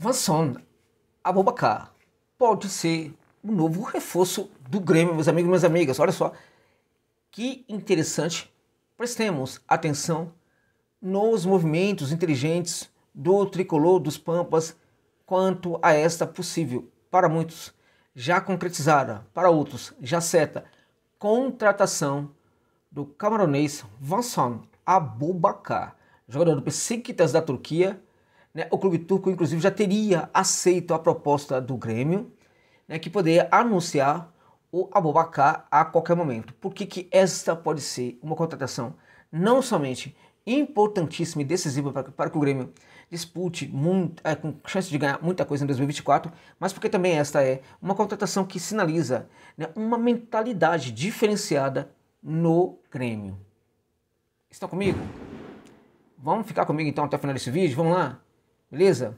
Vanson Abubakar pode ser o um novo reforço do Grêmio, meus amigos e minhas amigas. Olha só que interessante. Prestemos atenção nos movimentos inteligentes do tricolor dos Pampas quanto a esta possível, para muitos, já concretizada, para outros, já certa, contratação do camaronês Vanson Abubakar, jogador do Besiktas da Turquia, né? O clube turco, inclusive, já teria aceito a proposta do Grêmio, né, que poderia anunciar o Abubakar a qualquer momento. Por que, que esta pode ser uma contratação não somente importantíssima e decisiva para, para que o Grêmio dispute muito, é, com chance de ganhar muita coisa em 2024, mas porque também esta é uma contratação que sinaliza né, uma mentalidade diferenciada no Grêmio. Estão comigo? Vamos ficar comigo então até o final desse vídeo? Vamos lá? beleza?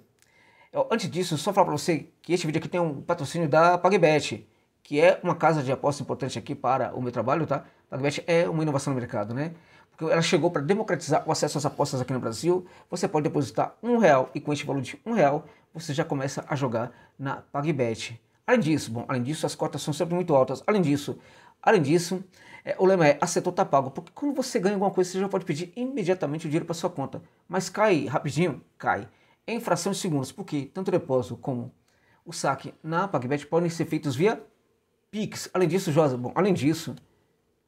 Antes disso, só falar para você que este vídeo aqui tem um patrocínio da PagBet, que é uma casa de apostas importante aqui para o meu trabalho, tá? PagBet é uma inovação no mercado, né? Porque ela chegou para democratizar o acesso às apostas aqui no Brasil. Você pode depositar um real e com este valor de um real você já começa a jogar na PagBet. Além disso, bom, além disso, as cotas são sempre muito altas. Além disso, além disso, é, o lema é acertou tá pago, porque quando você ganha alguma coisa, você já pode pedir imediatamente o dinheiro para sua conta. Mas cai rapidinho, cai em fração de segundos, porque tanto o depósito como o saque na PagBet podem ser feitos via Pix. Além disso, Josa, bom, além disso,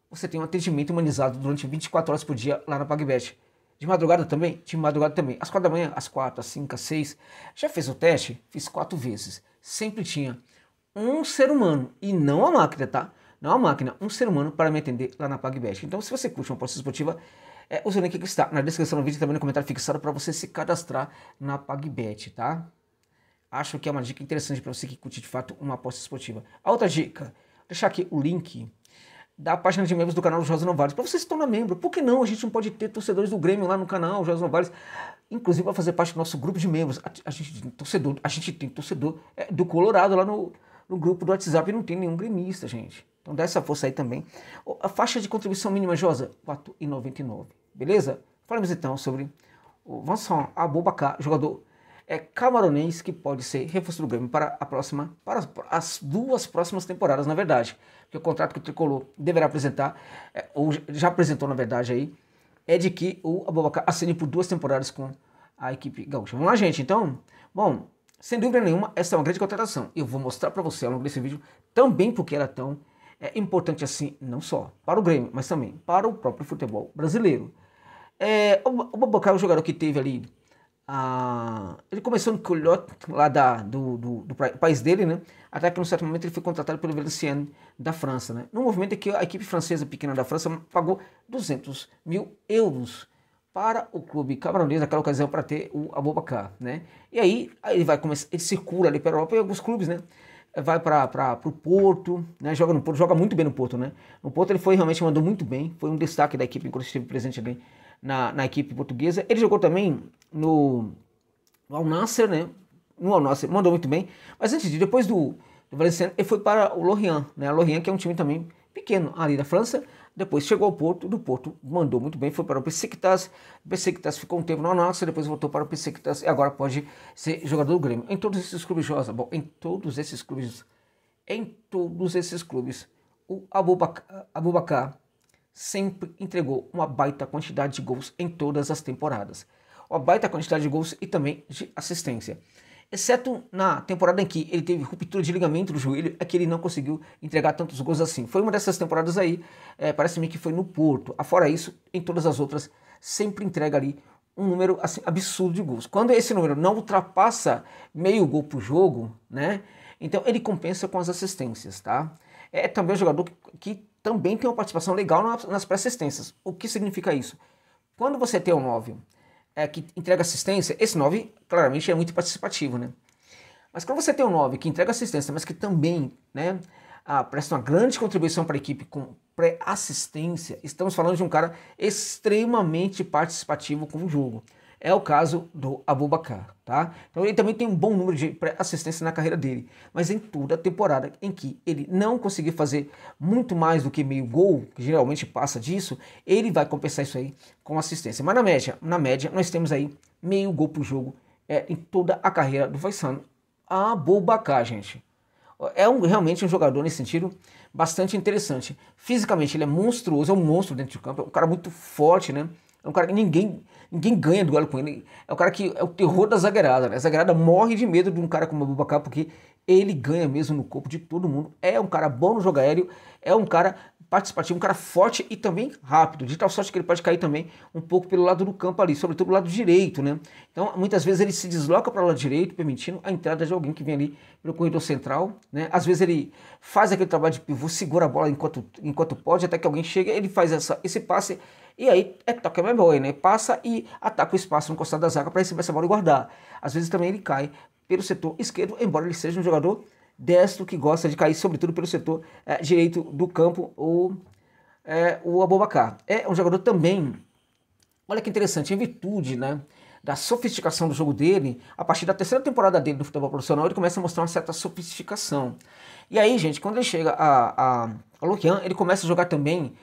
você tem um atendimento humanizado durante 24 horas por dia lá na PagBet. De madrugada também? De madrugada também. Às 4 da manhã, às 4, às 5, às 6. Já fez o teste? Fiz quatro vezes. Sempre tinha um ser humano, e não a máquina, tá? Não a máquina, um ser humano para me atender lá na PagBet. Então, se você curte uma aposta esportiva, é, o link que está na descrição do vídeo também no comentário fixado para você se cadastrar na PagBet, tá? Acho que é uma dica interessante para você que curte de fato uma aposta esportiva. A outra dica, deixar aqui o link da página de membros do canal José Novares. Para você se tornar membro, por que não? A gente não pode ter torcedores do Grêmio lá no canal José Novares, inclusive para fazer parte do nosso grupo de membros. A, a gente tem torcedor, a gente tem torcedor é, do Colorado lá no, no grupo do WhatsApp e não tem nenhum gremista, gente. Então dá essa força aí também. A faixa de contribuição mínima, Josa, R$ 4,99. Beleza? Falamos então sobre o Vanson Abubakar, jogador é camaronês que pode ser reforço do Grêmio para a próxima, para as, duas próximas temporadas, na verdade. Porque o contrato que o Tricolor deverá apresentar, é, ou já apresentou, na verdade, aí, é de que o Abubakar assine por duas temporadas com a equipe gaúcha. Vamos lá, gente, então? Bom, sem dúvida nenhuma, essa é uma grande contratação. Eu vou mostrar para você ao longo desse vídeo também porque ela é tão é, importante assim, não só para o Grêmio, mas também para o próprio futebol brasileiro. É, o Bobocar é um jogador que teve ali. Ah, ele começou no Coulot, lá da, do, do, do, país dele, né? Até que num certo momento ele foi contratado pelo Valenciennes da França, né? No movimento é que a equipe francesa pequena da França pagou 200 mil euros para o clube camaronês naquela ocasião para ter o Abubakar, né? E aí ele vai começar, ele circula ali pela Europa e alguns clubes, né? Vai para o Porto, né? Joga no Porto, joga muito bem no Porto, né? No Porto ele foi realmente mandou muito bem, foi um destaque da equipe enquanto esteve presente ali na, na equipe portuguesa. Ele jogou também no, no Al Nasser, né? No Al Nasser, mandou muito bem. Mas antes de depois do, do Valenciano, ele foi para o Lorient, né? A Lorient que é um time também pequeno ali da França. Depois chegou ao Porto, do Porto mandou muito bem, foi para o Besiktas, Besiktas ficou um tempo no al depois voltou para o Besiktas e agora pode ser jogador do Grêmio. Em todos esses clubes, Josa, bom, em todos esses clubes, em todos esses clubes, o Abubakar, Abubakar sempre entregou uma baita quantidade de gols em todas as temporadas. Uma baita quantidade de gols e também de assistência. Exceto na temporada em que ele teve ruptura de ligamento do joelho, é que ele não conseguiu entregar tantos gols assim. Foi uma dessas temporadas aí, é, parece-me que foi no Porto. Afora isso, em todas as outras, sempre entrega ali um número assim, absurdo de gols. Quando esse número não ultrapassa meio gol por jogo, né? Então ele compensa com as assistências, tá? É também um jogador que, que também tem uma participação legal nas pré-assistências. O que significa isso? Quando você tem um 9 é, que entrega assistência, esse 9 claramente é muito participativo, né? Mas quando você tem um 9 que entrega assistência, mas que também né, ah, presta uma grande contribuição para a equipe com pré-assistência, estamos falando de um cara extremamente participativo com o jogo é o caso do Abubakar, tá? Então ele também tem um bom número de assistências na carreira dele, mas em toda a temporada em que ele não conseguir fazer muito mais do que meio gol, que geralmente passa disso, ele vai compensar isso aí com assistência. Mas na média, na média nós temos aí meio gol por jogo é, em toda a carreira do Faisano Abubakar, gente. É um, realmente um jogador nesse sentido bastante interessante. Fisicamente ele é monstruoso, é um monstro dentro de campo, é um cara muito forte, né? É um cara que ninguém Ninguém ganha duelo com ele. É o cara que é o terror da zagueirada, né? A zagueirada morre de medo de um cara como o Abubakar, porque ele ganha mesmo no corpo de todo mundo. É um cara bom no jogo aéreo, é um cara participativo, um cara forte e também rápido, de tal sorte que ele pode cair também um pouco pelo lado do campo ali, sobretudo do lado direito, né? Então, muitas vezes ele se desloca para o lado direito, permitindo a entrada de alguém que vem ali pelo corredor central, né? Às vezes ele faz aquele trabalho de pivô, segura a bola enquanto, enquanto pode, até que alguém chega, ele faz essa, esse passe e aí é toca a memória, né? Passa e ataca o espaço no costado da zaga para receber essa bola e guardar. Às vezes também ele cai pelo setor esquerdo, embora ele seja um jogador destro que gosta de cair, sobretudo pelo setor é, direito do campo, eh, o, é, o Abobacar. É um jogador também, olha que interessante, em virtude né, da sofisticação do jogo dele, a partir da terceira temporada dele no futebol profissional, ele começa a mostrar uma certa sofisticação. E aí, gente, quando ele chega a, a, a ele começa a jogar também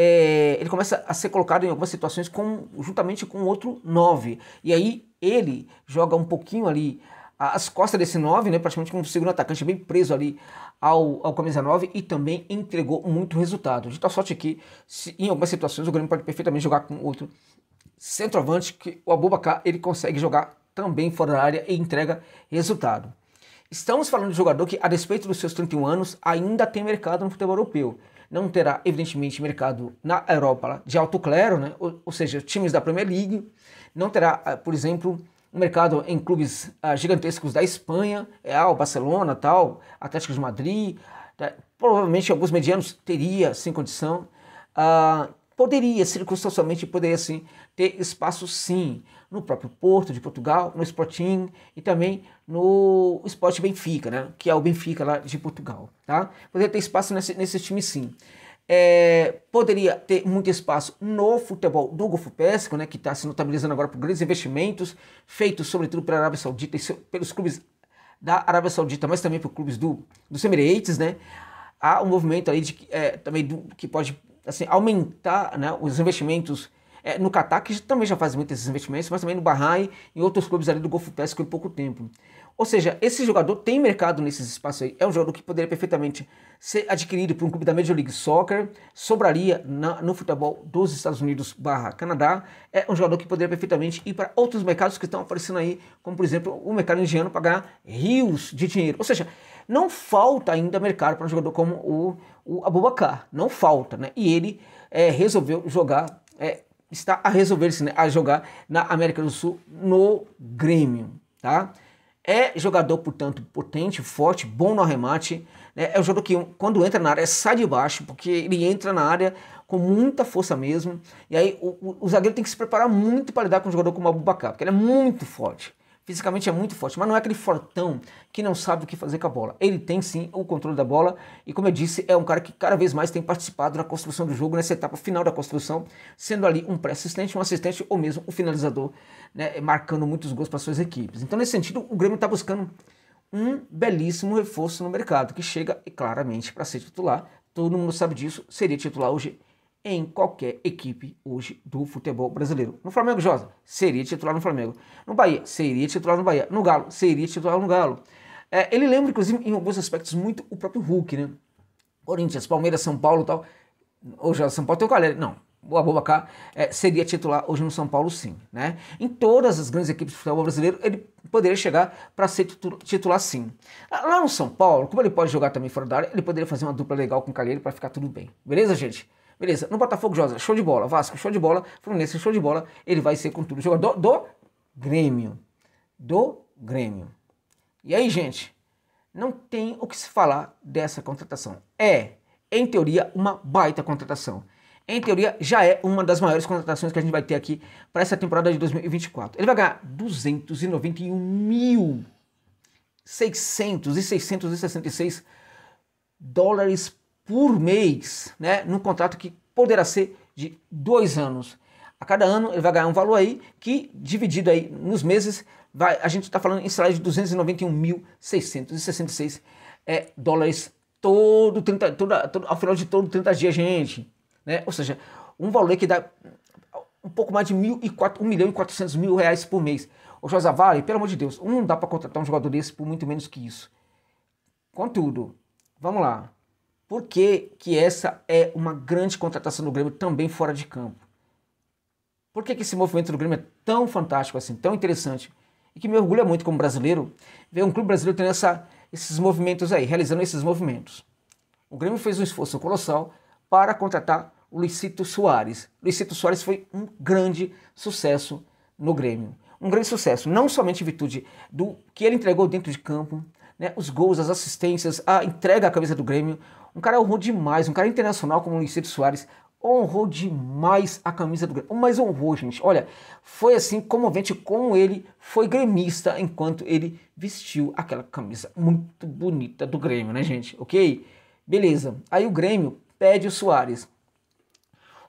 é, ele começa a ser colocado em algumas situações com, juntamente com outro 9. E aí ele joga um pouquinho ali as costas desse 9, né, praticamente como segundo atacante, bem preso ali ao, ao camisa 9 e também entregou muito resultado. De tal sorte que, se, em algumas situações, o Grêmio pode perfeitamente jogar com outro centroavante, que o Abubakar ele consegue jogar também fora da área e entrega resultado. Estamos falando de um jogador que, a despeito dos seus 31 anos, ainda tem mercado no futebol europeu. Não terá, evidentemente, mercado na Europa de alto clero, né? ou, ou seja, times da Premier League. Não terá, ah, por exemplo, um mercado em clubes ah, gigantescos da Espanha, é o Barcelona, tal, Atlético de Madrid, tá? provavelmente alguns medianos teria sim condição, ah, poderia, circunstancialmente, poderia sim ter espaço sim no próprio Porto de Portugal, no Sporting e também no Sport Benfica, né? que é o Benfica lá de Portugal. Tá? Poderia ter espaço nesses nesse, nesse times sim. É, poderia ter muito espaço no futebol do Golfo Pérsico, né, que está se notabilizando agora por grandes investimentos feitos sobretudo pela Arábia Saudita e seu, pelos clubes da Arábia Saudita, mas também por clubes do, dos Emirates, né? Há um movimento aí de, é, também do, que pode assim, aumentar né, os investimentos é, no Catar, que também já faz muitos investimentos, mas também no Bahrein e outros clubes ali do Golfo Pérsico em pouco tempo. Ou seja, esse jogador tem mercado nesses espaços aí. É um jogador que poderia perfeitamente ser adquirido por um clube da Major League Soccer, sobraria na, no futebol dos Estados Unidos barra Canadá. É um jogador que poderia perfeitamente ir para outros mercados que estão aparecendo aí, como por exemplo o mercado indiano pagar rios de dinheiro. Ou seja, não falta ainda mercado para um jogador como o, o Abubakar. Não falta, né? E ele é, resolveu jogar é, está a resolver-se, né, a jogar na América do Sul no Grêmio, tá? É jogador, portanto, potente, forte, bom no arremate. Né? É um jogador que, quando entra na área, sai de baixo, porque ele entra na área com muita força mesmo. E aí o, o, o zagueiro tem que se preparar muito para lidar com um jogador como o Abubakar, porque ele é muito forte. Fisicamente é muito forte, mas não é aquele fortão que não sabe o que fazer com a bola. Ele tem sim o controle da bola e, como eu disse, é um cara que cada vez mais tem participado na construção do jogo, nessa etapa final da construção, sendo ali um pré-assistente, um assistente ou mesmo um finalizador, né, marcando muitos gols para suas equipes. Então, nesse sentido, o Grêmio está buscando um belíssimo reforço no mercado, que chega claramente para ser titular. Todo mundo sabe disso, seria titular hoje em qualquer equipe hoje do futebol brasileiro. No Flamengo, Josa, seria titular no Flamengo. No Bahia, seria titular no Bahia. No Galo, seria titular no Galo. É, ele lembra, inclusive, em alguns aspectos, muito o próprio Hulk, né? Corinthians, Palmeiras, São Paulo e tal. Hoje o São Paulo tem o Caleri. Não, boa Abubakar é, seria titular hoje no São Paulo, sim. Né? Em todas as grandes equipes do futebol brasileiro, ele poderia chegar para ser titular, sim. Ah, lá no São Paulo, como ele pode jogar também fora da área, ele poderia fazer uma dupla legal com o Caleri para ficar tudo bem. Beleza, gente? Beleza, no Botafogo Josa, show de bola. Vasco, show de bola. Fluminense, show de bola. Ele vai ser com tudo. Jogador do Grêmio. Do Grêmio. E aí, gente, não tem o que se falar dessa contratação. É, em teoria, uma baita contratação. Em teoria, já é uma das maiores contratações que a gente vai ter aqui para essa temporada de 2024. Ele vai ganhar 291 mil 600 e 666 dólares por mês, né, num contrato que poderá ser de dois anos. A cada ano ele vai ganhar um valor aí que, dividido aí nos meses, vai, a gente está falando em salário de 291.666 é, dólares todo 30, toda, todo, ao final de todo 30 dias, gente. Né? Ou seja, um valor que dá um pouco mais de 1 milhão e 400 mil reais por mês. O José Vale, pelo amor de Deus, não dá para contratar um jogador desse por muito menos que isso. Contudo, vamos lá. Por que, que essa é uma grande contratação do Grêmio também fora de campo? Por que, que esse movimento do Grêmio é tão fantástico assim, tão interessante? E que me orgulha muito como brasileiro ver um clube brasileiro tendo essa, esses movimentos aí, realizando esses movimentos. O Grêmio fez um esforço colossal para contratar o Licito Soares. O Soares foi um grande sucesso no Grêmio. Um grande sucesso, não somente em virtude do que ele entregou dentro de campo, né, os gols, as assistências, a entrega à cabeça do Grêmio, um cara honrou demais, um cara internacional como o Luiz Soares honrou demais a camisa do Grêmio. Mas honrou, gente. Olha, foi assim comovente como ele foi gremista enquanto ele vestiu aquela camisa muito bonita do Grêmio, né, gente? Ok? Beleza. Aí o Grêmio pede o Soares.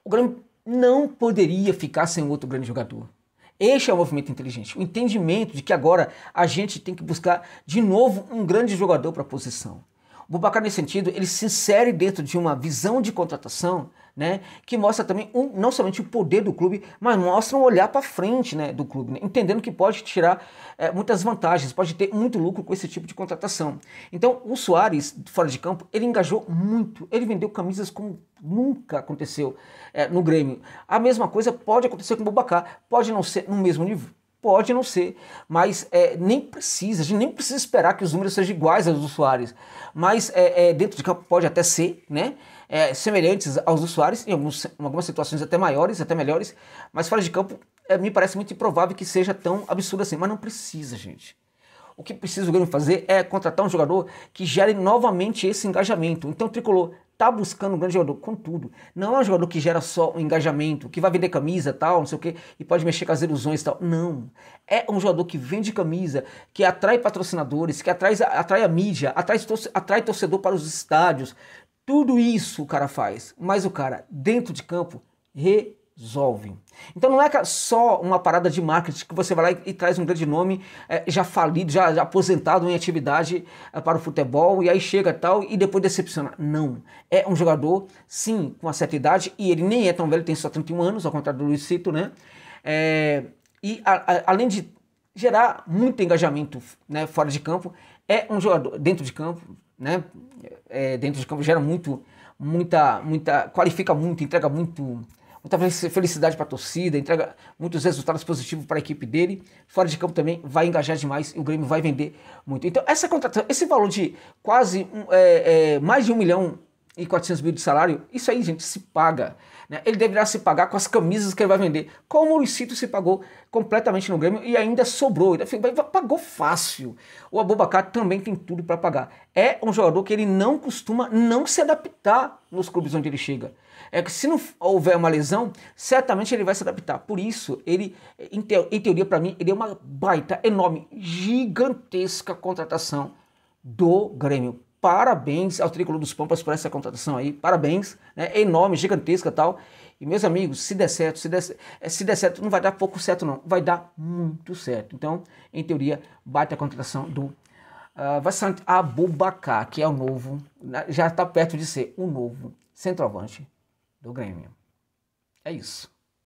O Grêmio não poderia ficar sem outro grande jogador. Este é o movimento inteligente, o entendimento de que agora a gente tem que buscar de novo um grande jogador para a posição. Bubacar, nesse sentido, ele se insere dentro de uma visão de contratação né, que mostra também um, não somente o poder do clube, mas mostra um olhar para frente né, do clube, né, entendendo que pode tirar é, muitas vantagens, pode ter muito lucro com esse tipo de contratação. Então, o Soares, fora de campo, ele engajou muito, ele vendeu camisas como nunca aconteceu é, no Grêmio. A mesma coisa pode acontecer com o Bubacar, pode não ser no mesmo nível, Pode não ser, mas é, nem precisa, a gente nem precisa esperar que os números sejam iguais aos do Soares. Mas é, é, dentro de campo pode até ser, né? É, semelhantes aos do Soares, em, alguns, em, algumas situações até maiores, até melhores, mas fora de campo é, me parece muito improvável que seja tão absurdo assim. Mas não precisa, gente. O que precisa o Grêmio fazer é contratar um jogador que gere novamente esse engajamento. Então, Tricolor, tá buscando um grande jogador, contudo, não é um jogador que gera só um engajamento, que vai vender camisa tal, não sei o quê, e pode mexer com as ilusões tal. Não. É um jogador que vende camisa, que atrai patrocinadores, que atrai, atrai a mídia, atrai, atrai torcedor para os estádios. Tudo isso o cara faz. Mas o cara, dentro de campo, resolve. Então não é, é só uma parada de marketing que você vai lá e, traz um grande nome é, já falido, já, já, aposentado em atividade é, para o futebol e aí chega tal e depois decepciona. Não. É um jogador, sim, com uma certa idade e ele nem é tão velho, tem só 31 anos, ao contrário do Luiz Cito, né? É, e a, a, além de gerar muito engajamento né, fora de campo, é um jogador dentro de campo, né? É, dentro de campo gera muito, muita, muita, qualifica muito, entrega muito muita felicidade para a torcida, entrega muitos resultados positivos para a equipe dele. Fora de campo também vai engajar demais e o Grêmio vai vender muito. Então, essa contratação, esse valor de quase é, é, mais de um milhão e 400 mil de salário, isso aí, gente, se paga. Né? Ele deverá se pagar com as camisas que ele vai vender. Como o Luicito se pagou completamente no Grêmio e ainda sobrou, ele pagou fácil. O Abubacar também tem tudo para pagar. É um jogador que ele não costuma não se adaptar nos clubes onde ele chega. É que se não houver uma lesão, certamente ele vai se adaptar. Por isso, ele, em, te em teoria, para mim, ele é uma baita, enorme, gigantesca contratação do Grêmio parabéns ao Tricolor dos Pampas por essa contratação aí, parabéns, né? enorme, gigantesca tal. E meus amigos, se der certo, se der, eh, se der certo, não vai dar pouco certo não, vai dar muito certo. Então, em teoria, bate a contratação do uh, ah, Vassant que é o novo, né, já está perto de ser o novo centroavante do Grêmio. É isso.